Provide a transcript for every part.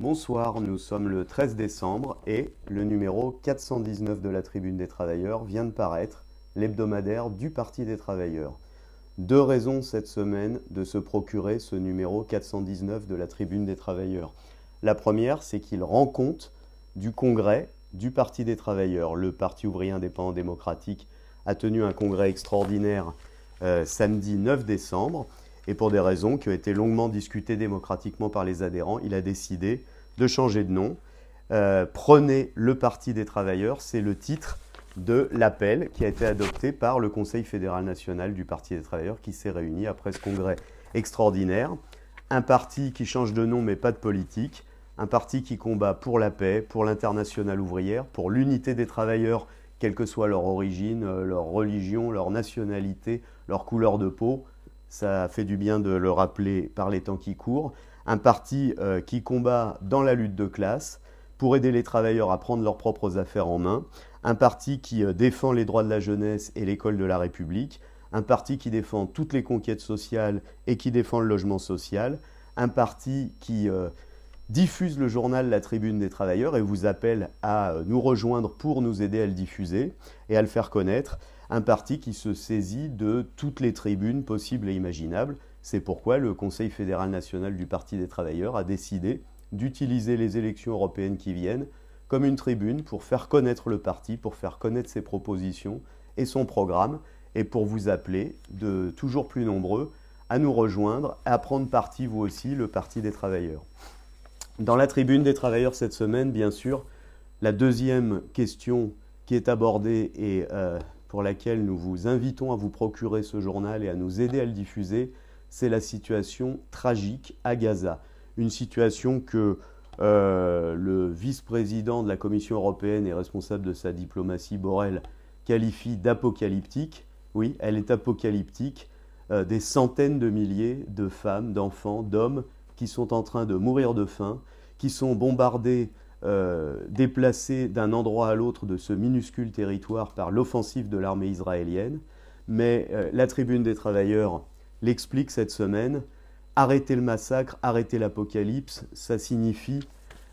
Bonsoir, nous sommes le 13 décembre et le numéro 419 de la Tribune des Travailleurs vient de paraître, l'hebdomadaire du Parti des Travailleurs. Deux raisons cette semaine de se procurer ce numéro 419 de la Tribune des Travailleurs. La première, c'est qu'il rend compte du congrès du Parti des Travailleurs. Le Parti ouvrier indépendant démocratique a tenu un congrès extraordinaire euh, samedi 9 décembre. Et pour des raisons qui ont été longuement discutées démocratiquement par les adhérents, il a décidé de changer de nom. Euh, Prenez le parti des travailleurs, c'est le titre de l'appel qui a été adopté par le Conseil fédéral national du Parti des travailleurs qui s'est réuni après ce congrès extraordinaire. Un parti qui change de nom mais pas de politique, un parti qui combat pour la paix, pour l'internationale ouvrière, pour l'unité des travailleurs, quelle que soit leur origine, euh, leur religion, leur nationalité, leur couleur de peau, ça fait du bien de le rappeler par les temps qui courent, un parti euh, qui combat dans la lutte de classe pour aider les travailleurs à prendre leurs propres affaires en main, un parti qui euh, défend les droits de la jeunesse et l'école de la République, un parti qui défend toutes les conquêtes sociales et qui défend le logement social, un parti qui... Euh, diffuse le journal La Tribune des Travailleurs et vous appelle à euh, nous rejoindre pour nous aider à le diffuser et à le faire connaître. Un parti qui se saisit de toutes les tribunes possibles et imaginables. C'est pourquoi le Conseil fédéral national du Parti des Travailleurs a décidé d'utiliser les élections européennes qui viennent comme une tribune pour faire connaître le parti, pour faire connaître ses propositions et son programme, et pour vous appeler de toujours plus nombreux à nous rejoindre, à prendre parti vous aussi, le Parti des Travailleurs. Dans la tribune des travailleurs cette semaine, bien sûr, la deuxième question qui est abordée et euh, pour laquelle nous vous invitons à vous procurer ce journal et à nous aider à le diffuser, c'est la situation tragique à Gaza. Une situation que euh, le vice-président de la Commission européenne et responsable de sa diplomatie, Borrell, qualifie d'apocalyptique. Oui, elle est apocalyptique. Euh, des centaines de milliers de femmes, d'enfants, d'hommes qui sont en train de mourir de faim, qui sont bombardés, euh, déplacés d'un endroit à l'autre de ce minuscule territoire par l'offensive de l'armée israélienne. Mais euh, la tribune des travailleurs l'explique cette semaine. Arrêter le massacre, arrêter l'apocalypse, ça signifie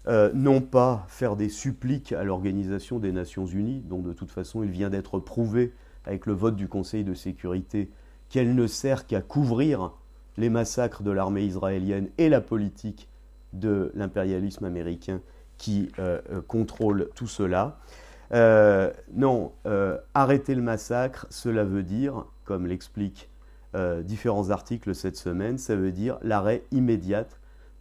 euh, non pas faire des suppliques à l'Organisation des Nations Unies, dont de toute façon il vient d'être prouvé avec le vote du Conseil de sécurité qu'elle ne sert qu'à couvrir les massacres de l'armée israélienne et la politique de l'impérialisme américain qui euh, euh, contrôle tout cela. Euh, non, arrêter le massacre, cela veut dire, comme l'expliquent différents articles cette semaine, ça veut dire l'arrêt immédiat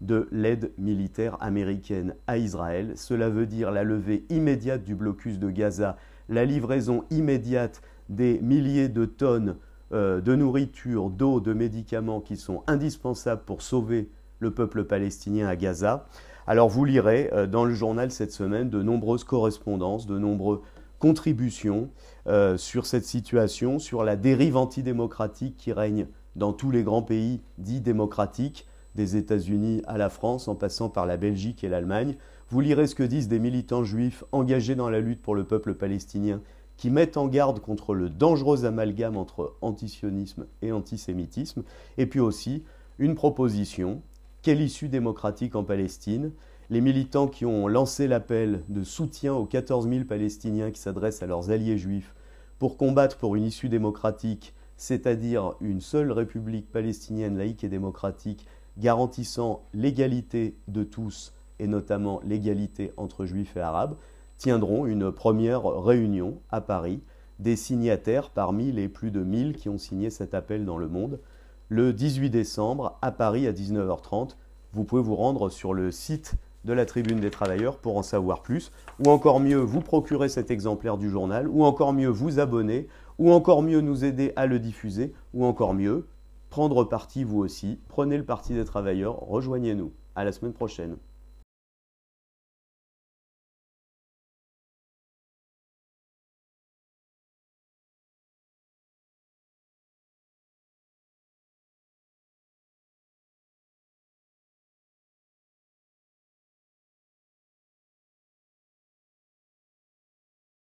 de l'aide militaire américaine à Israël. Cela veut dire la levée immédiate du blocus de Gaza, la livraison immédiate des milliers de tonnes euh, de nourriture, d'eau, de médicaments qui sont indispensables pour sauver le peuple palestinien à Gaza. Alors vous lirez euh, dans le journal cette semaine de nombreuses correspondances, de nombreuses contributions euh, sur cette situation, sur la dérive antidémocratique qui règne dans tous les grands pays dits démocratiques, des États-Unis à la France en passant par la Belgique et l'Allemagne. Vous lirez ce que disent des militants juifs engagés dans la lutte pour le peuple palestinien qui mettent en garde contre le dangereux amalgame entre antisionisme et antisémitisme, et puis aussi une proposition, quelle issue démocratique en Palestine Les militants qui ont lancé l'appel de soutien aux 14 000 Palestiniens qui s'adressent à leurs alliés juifs pour combattre pour une issue démocratique, c'est-à-dire une seule République palestinienne laïque et démocratique garantissant l'égalité de tous et notamment l'égalité entre juifs et arabes, tiendront une première réunion à Paris des signataires parmi les plus de 1000 qui ont signé cet appel dans le monde le 18 décembre à Paris à 19h30. Vous pouvez vous rendre sur le site de la Tribune des Travailleurs pour en savoir plus, ou encore mieux, vous procurer cet exemplaire du journal, ou encore mieux, vous abonner, ou encore mieux, nous aider à le diffuser, ou encore mieux, prendre parti vous aussi, prenez le parti des travailleurs, rejoignez-nous. À la semaine prochaine.